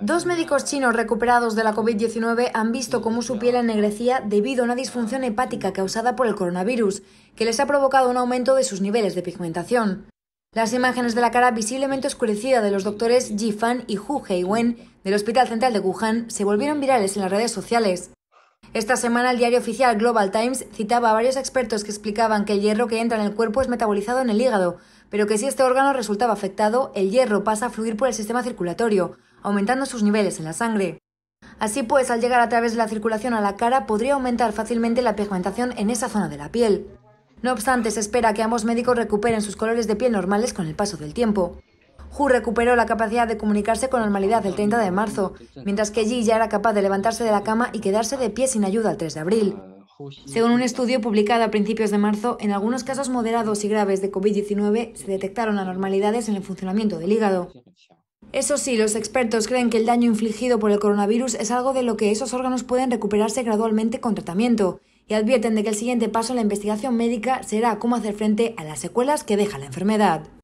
Dos médicos chinos recuperados de la COVID-19 han visto cómo su piel ennegrecía debido a una disfunción hepática causada por el coronavirus, que les ha provocado un aumento de sus niveles de pigmentación. Las imágenes de la cara visiblemente oscurecida de los doctores Ji Fan y Hu Heiwen del Hospital Central de Wuhan se volvieron virales en las redes sociales. Esta semana el diario oficial Global Times citaba a varios expertos que explicaban que el hierro que entra en el cuerpo es metabolizado en el hígado, pero que si este órgano resultaba afectado, el hierro pasa a fluir por el sistema circulatorio, aumentando sus niveles en la sangre. Así pues, al llegar a través de la circulación a la cara, podría aumentar fácilmente la pigmentación en esa zona de la piel. No obstante, se espera que ambos médicos recuperen sus colores de piel normales con el paso del tiempo. Hu recuperó la capacidad de comunicarse con normalidad el 30 de marzo, mientras que Ji ya era capaz de levantarse de la cama y quedarse de pie sin ayuda el 3 de abril. Según un estudio publicado a principios de marzo, en algunos casos moderados y graves de COVID-19 se detectaron anormalidades en el funcionamiento del hígado. Eso sí, los expertos creen que el daño infligido por el coronavirus es algo de lo que esos órganos pueden recuperarse gradualmente con tratamiento y advierten de que el siguiente paso en la investigación médica será cómo hacer frente a las secuelas que deja la enfermedad.